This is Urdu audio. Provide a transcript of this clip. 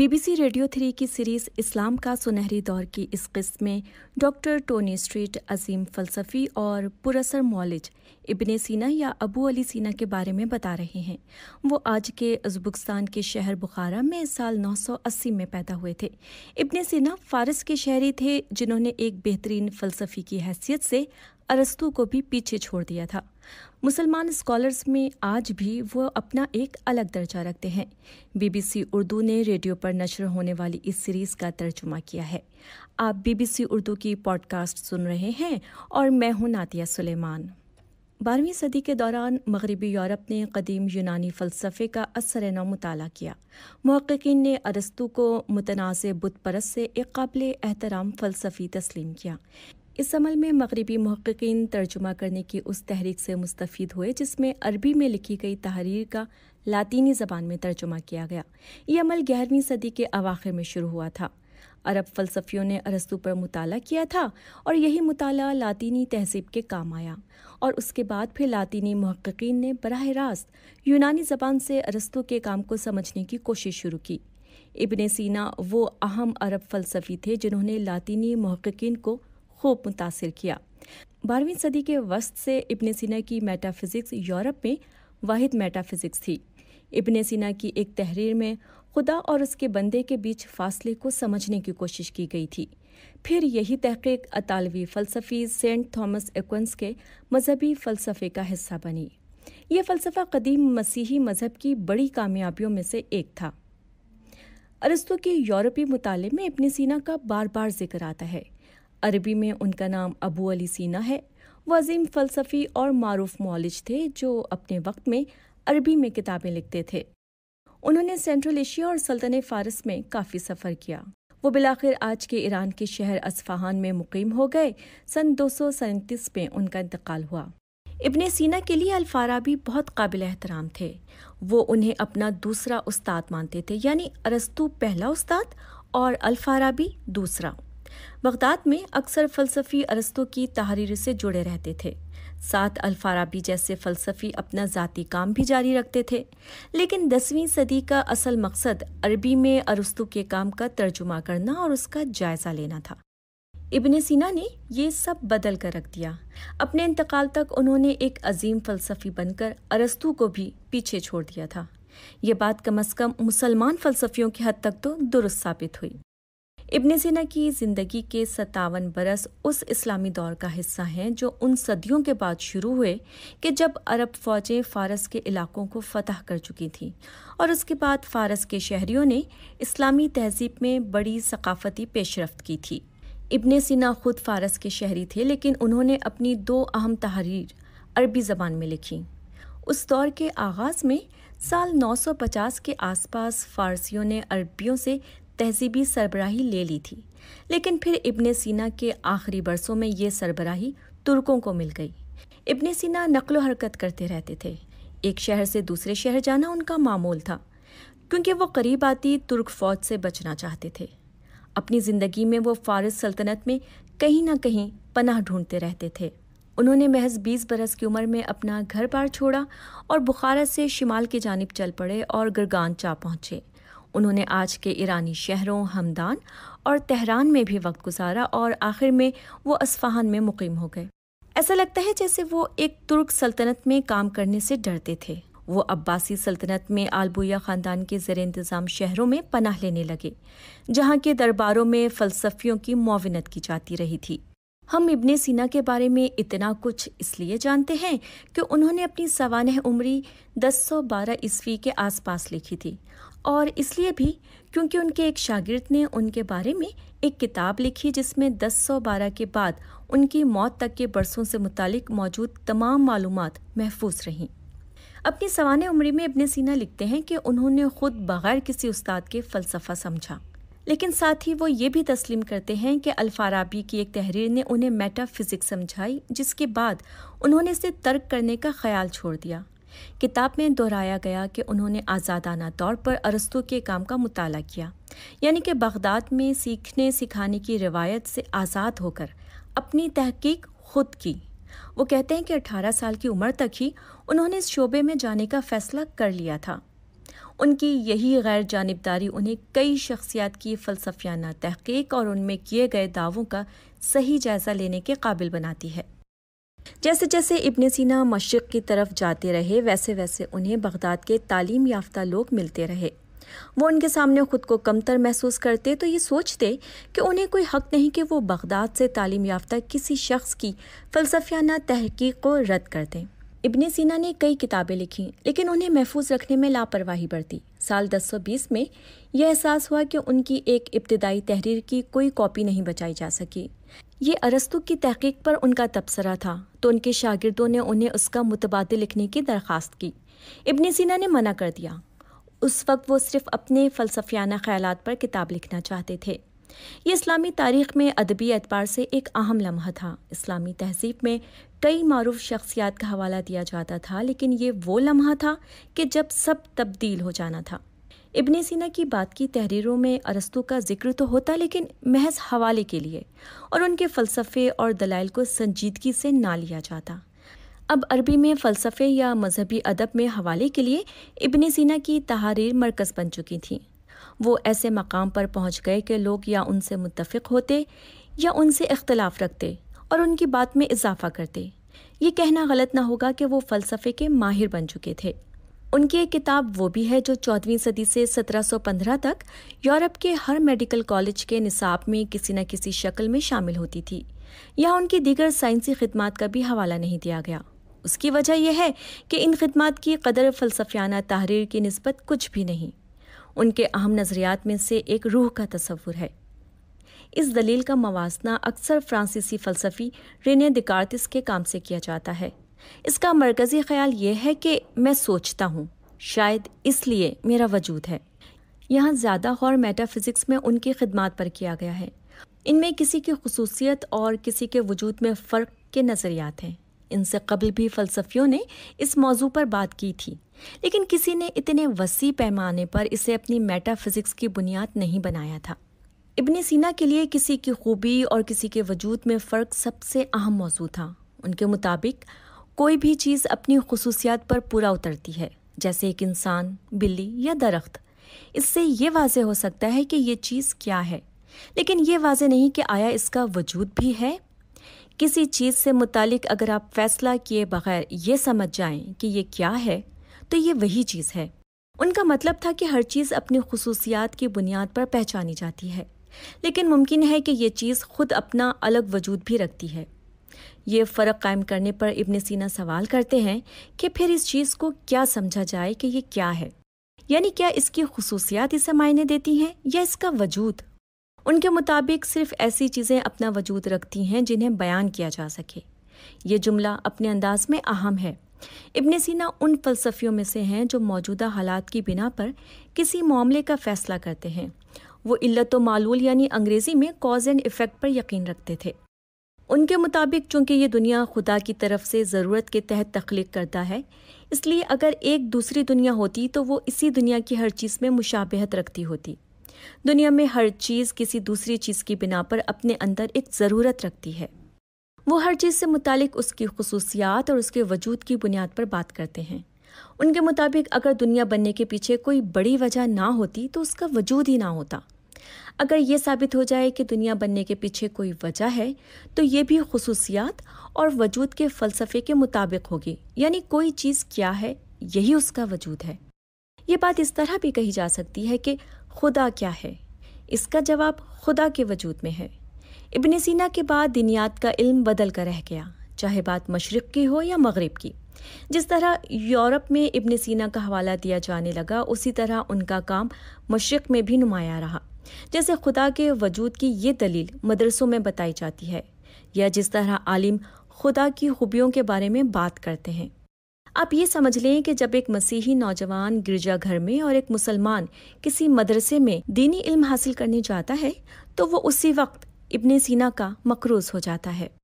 be B C radio three کی سیریز اسلام کا سنہری دور کی اس قسط میں ڈاکٹر ٹونی اسٹریٹ عظیم فلسفی اور پرسر مولج ابن سینا یا ابو علی سینا کے بارے میں بتا رہے ہیں وہ آج کے ازبکستان کے شہر بخارا میں سال نو سو اسی میں پیدا ہوئے تھے ابن سینا فارس کے شہری تھے جنہوں نے ایک بہترین فلسفی کی حیثیت سے ارستو کو بھی پیچھے چھوڑ دیا تھا مسلمان اسکالرس میں آج بھی وہ اپنا ایک الگ درجہ رکھتے ہیں بی بی سی اردو نے ریڈیو پر نشر ہونے والی اس سیریز کا ترجمہ کیا ہے آپ بی بی سی اردو کی پوڈ کاسٹ سن رہے ہیں اور میں ہوں نعتیہ سلیمان بارہویں صدی کے دوران مغربی یورپ نے قدیم یونانی فلسفے کا اثر نو مطالعہ کیا محققین نے ارستو کو متنازع بت پرست سے ایک قابل احترام فلسفی تسلیم کیا اس عمل میں مغربی محققین ترجمہ کرنے کی اس تحریک سے مستفید ہوئے جس میں عربی میں لکھی گئی تحریر کا لاطینی زبان میں ترجمہ کیا گیا یہ عمل گیارہویں صدی کے اواخر میں شروع ہوا تھا عرب فلسفیوں نے ارستو پر مطالعہ کیا تھا اور یہی مطالعہ لاطینی تہذیب کے کام آیا اور اس کے بعد پھر لاطینی محققین نے براہ راست یونانی زبان سے ارستو کے کام کو سمجھنے کی کوشش شروع کی ابن سینا وہ اہم عرب فلسفی تھے جنہوں نے لاطینی محققین کو خوب متاثر کیا بارہویں صدی کے وسط سے ابن سینا تھی ابن سینا کی ایک تحریر میں خدا اور اس کے کے بندے بیچ فاصلے کو سمجھنے کی کوشش کی گئی تھی پھر یہی تحقیق اطالوی فلسفی سینٹ تھامس کے مذہبی فلسفے کا حصہ بنی یہ فلسفہ قدیم مسیحی مذہب کی بڑی کامیابیوں میں سے ایک تھا ارستو کے یورپی مطالعے میں ابن سینا کا بار بار ذکر آتا ہے عربی میں ان کا نام ابو علی سینا ہے وہ عظیم فلسفی اور معروف مولج تھے جو اپنے وقت میں عربی میں کتابیں لکھتے تھے انہوں نے سینٹرل ایشیا اور سلطنت فارس میں کافی سفر کیا وہ بلاخر آج کے ایران کے شہر اصفہان میں مقیم ہو گئے سن دو سو سینتیس میں ان کا انتقال ہوا ابن سینا کے لیے الفارہ بھی بہت قابل احترام تھے وہ انہیں اپنا دوسرا استاد مانتے تھے یعنی ارستو پہلا استاد اور الفارہ بھی دوسرا بغداد میں اکثر فلسفی ارستوں کی تحریر سے جڑے رہتے تھے سات الفارابی جیسے فلسفی اپنا ذاتی کام بھی جاری رکھتے تھے لیکن دسویں صدی کا اصل مقصد عربی میں ارستو کے کام کا ترجمہ کرنا اور اس کا جائزہ لینا تھا ابن سینا نے یہ سب بدل کر رکھ دیا اپنے انتقال تک انہوں نے ایک عظیم فلسفی بن کر ارستو کو بھی پیچھے چھوڑ دیا تھا یہ بات کم از کم مسلمان فلسفیوں کی حد تک تو درست ثابت ہوئی ابن سینا کی زندگی کے ستاون برس اس اسلامی دور کا حصہ ہیں جو ان صدیوں کے بعد شروع ہوئے کہ جب عرب فوجیں فارس کے علاقوں کو فتح کر چکی تھیں اور اس کے بعد فارس کے شہریوں نے اسلامی تہذیب میں بڑی ثقافتی پیش رفت کی تھی ابن سینا خود فارس کے شہری تھے لیکن انہوں نے اپنی دو اہم تحریر عربی زبان میں لکھی اس دور کے آغاز میں سال نو سو پچاس کے آس پاس فارسیوں نے عربیوں سے تہذیبی سربراہی لے لی تھی لیکن پھر ابن سینا کے آخری برسوں میں یہ سربراہی ترکوں کو مل گئی ابن سینا نقل و حرکت کرتے رہتے تھے ایک شہر سے دوسرے شہر جانا ان کا معمول تھا کیونکہ وہ قریب آتی ترک فوج سے بچنا چاہتے تھے اپنی زندگی میں وہ فارس سلطنت میں کہیں نہ کہیں پناہ ڈھونڈتے رہتے تھے انہوں نے محض بیس برس کی عمر میں اپنا گھر بار چھوڑا اور بخارا سے شمال کی جانب چل پڑے اور گرگان چا پہنچے انہوں نے آج کے ایرانی شہروں ہمدان اور تہران میں بھی وقت گزارا اور آخر میں وہ اسفہان میں مقیم ہو گئے ایسا لگتا ہے جیسے وہ ایک ترک سلطنت میں کام کرنے سے ڈرتے تھے وہ عباسی سلطنت میں آلبویا خاندان کے زیر انتظام شہروں میں پناہ لینے لگے جہاں کے درباروں میں فلسفیوں کی معاونت کی جاتی رہی تھی ہم ابن سینا کے بارے میں اتنا کچھ اس لیے جانتے ہیں کہ انہوں نے اپنی سوانح عمری دس سو بارہ عیسوی کے آس پاس لکھی تھی اور اس لیے بھی کیونکہ ان کے ایک شاگرد نے ان کے بارے میں ایک کتاب لکھی جس میں دس سو بارہ کے بعد ان کی موت تک کے برسوں سے متعلق موجود تمام معلومات محفوظ رہیں اپنی سوانح عمری میں ابن سینا لکھتے ہیں کہ انہوں نے خود بغیر کسی استاد کے فلسفہ سمجھا لیکن ساتھ ہی وہ یہ بھی تسلیم کرتے ہیں کہ الفارابی کی ایک تحریر نے انہیں میٹا فزکس سمجھائی جس کے بعد انہوں نے اسے ترک کرنے کا خیال چھوڑ دیا کتاب میں دہرایا گیا کہ انہوں نے آزادانہ طور پر ارستو کے کام کا مطالعہ کیا یعنی کہ بغداد میں سیکھنے سکھانے کی روایت سے آزاد ہو کر اپنی تحقیق خود کی وہ کہتے ہیں کہ اٹھارہ سال کی عمر تک ہی انہوں نے اس شعبے میں جانے کا فیصلہ کر لیا تھا ان کی یہی غیر جانبداری انہیں کئی شخصیات کی فلسفیانہ تحقیق اور ان میں کیے گئے دعووں کا صحیح جائزہ لینے کے قابل بناتی ہے جیسے جیسے ابن سینا مشرق کی طرف جاتے رہے ویسے ویسے انہیں بغداد کے تعلیم یافتہ لوگ ملتے رہے وہ ان کے سامنے خود کو کمتر محسوس کرتے تو یہ سوچتے کہ انہیں کوئی حق نہیں کہ وہ بغداد سے تعلیم یافتہ کسی شخص کی فلسفیانہ تحقیق کو رد کر دیں ابن سینا نے کئی کتابیں لکھیں لیکن انہیں محفوظ رکھنے میں لاپرواہی برتی سال دس سو بیس میں یہ احساس ہوا کہ ان کی ایک ابتدائی تحریر کی کوئی کاپی نہیں بچائی جا سکی یہ ارستو کی تحقیق پر ان کا تبصرہ تھا تو ان کے شاگردوں نے انہیں اس کا متبادل لکھنے کی درخواست کی ابن سینا نے منع کر دیا اس وقت وہ صرف اپنے فلسفیانہ خیالات پر کتاب لکھنا چاہتے تھے یہ اسلامی تاریخ میں ادبی اعتبار سے ایک اہم لمحہ تھا اسلامی تہذیب میں کئی معروف شخصیات کا حوالہ دیا جاتا تھا لیکن یہ وہ لمحہ تھا کہ جب سب تبدیل ہو جانا تھا ابن سینا کی بات کی تحریروں میں ارستو کا ذکر تو ہوتا لیکن محض حوالے کے لیے اور ان کے فلسفے اور دلائل کو سنجیدگی سے نہ لیا جاتا اب عربی میں فلسفے یا مذہبی ادب میں حوالے کے لیے ابن سینا کی تحریر مرکز بن چکی تھیں وہ ایسے مقام پر پہنچ گئے کہ لوگ یا ان سے متفق ہوتے یا ان سے اختلاف رکھتے اور ان کی بات میں اضافہ کرتے یہ کہنا غلط نہ ہوگا کہ وہ فلسفے کے ماہر بن چکے تھے ان کی ایک کتاب وہ بھی ہے جو چودھویں صدی سے سترہ سو پندرہ تک یورپ کے ہر میڈیکل کالج کے نصاب میں کسی نہ کسی شکل میں شامل ہوتی تھی یا ان کی دیگر سائنسی خدمات کا بھی حوالہ نہیں دیا گیا اس کی وجہ یہ ہے کہ ان خدمات کی قدر فلسفیانہ تحریر کی نسبت کچھ بھی نہیں ان کے اہم نظریات میں سے ایک روح کا تصور ہے اس دلیل کا موازنہ اکثر فرانسیسی فلسفی رینے دکارتس کے کام سے کیا جاتا ہے اس کا مرکزی خیال یہ ہے کہ میں سوچتا ہوں شاید اس لیے میرا وجود ہے یہاں زیادہ غور میٹا فزکس میں ان کی خدمات پر کیا گیا ہے ان میں کسی کی خصوصیت اور کسی کے وجود میں فرق کے نظریات ہیں ان سے قبل بھی فلسفیوں نے اس موضوع پر بات کی تھی لیکن کسی نے اتنے وسیع پیمانے پر اسے اپنی میٹا فزکس کی بنیاد نہیں بنایا تھا ابن سینا کے لیے کسی کی خوبی اور کسی کے وجود میں فرق سب سے اہم موضوع تھا ان کے مطابق کوئی بھی چیز اپنی خصوصیات پر پورا اترتی ہے جیسے ایک انسان بلی یا درخت اس سے یہ واضح ہو سکتا ہے کہ یہ چیز کیا ہے لیکن یہ واضح نہیں کہ آیا اس کا وجود بھی ہے کسی چیز سے متعلق اگر آپ فیصلہ کیے بغیر یہ سمجھ جائیں کہ یہ کیا ہے تو یہ وہی چیز ہے ان کا مطلب تھا کہ ہر چیز اپنی خصوصیات کی بنیاد پر پہچانی جاتی ہے لیکن ممکن ہے کہ یہ چیز خود اپنا الگ وجود بھی رکھتی ہے یہ فرق قائم کرنے پر ابن سینا سوال کرتے ہیں کہ پھر اس چیز کو کیا سمجھا جائے کہ یہ کیا ہے یعنی کیا اس کی خصوصیات اسے معنی دیتی ہیں یا اس کا وجود ان کے مطابق صرف ایسی چیزیں اپنا وجود رکھتی ہیں جنہیں بیان کیا جا سکے یہ جملہ اپنے انداز میں اہم ہے ابن سینا ان فلسفیوں میں سے ہیں جو موجودہ حالات کی بنا پر کسی معاملے کا فیصلہ کرتے ہیں وہ علت و معلول یعنی انگریزی میں کاز اینڈ افیکٹ پر یقین رکھتے تھے ان کے مطابق چونکہ یہ دنیا خدا کی طرف سے ضرورت کے تحت تخلیق کرتا ہے اس لیے اگر ایک دوسری دنیا ہوتی تو وہ اسی دنیا کی ہر چیز میں مشابہت رکھتی ہوتی دنیا میں ہر چیز کسی دوسری چیز کی بنا پر اپنے اندر ایک ضرورت رکھتی ہے وہ ہر چیز سے متعلق اس کی خصوصیات اور اس کے وجود کی بنیاد پر بات کرتے ہیں ان کے مطابق اگر دنیا بننے کے پیچھے کوئی بڑی وجہ نہ ہوتی تو اس کا وجود ہی نہ ہوتا اگر یہ ثابت ہو جائے کہ دنیا بننے کے پیچھے کوئی وجہ ہے تو یہ بھی خصوصیات اور وجود کے فلسفے کے مطابق ہوگی یعنی کوئی چیز کیا ہے یہی اس کا وجود ہے یہ بات اس طرح بھی کہی جا سکتی ہے کہ خدا کیا ہے اس کا جواب خدا کے وجود میں ہے ابن سینا کے بعد دنیات کا علم بدل کر رہ گیا چاہے بات مشرق کی ہو یا مغرب کی جس طرح یورپ میں ابن سینا کا حوالہ دیا جانے لگا اسی طرح ان کا کام مشرق میں بھی نمایاں رہا جیسے خدا کے وجود کی یہ دلیل مدرسوں میں بتائی جاتی ہے یا جس طرح عالم خدا کی خوبیوں کے بارے میں بات کرتے ہیں آپ یہ سمجھ لیں کہ جب ایک مسیحی نوجوان گرجا گھر میں اور ایک مسلمان کسی مدرسے میں دینی علم حاصل کرنے جاتا ہے تو وہ اسی وقت ابن سینا کا مقروض ہو جاتا ہے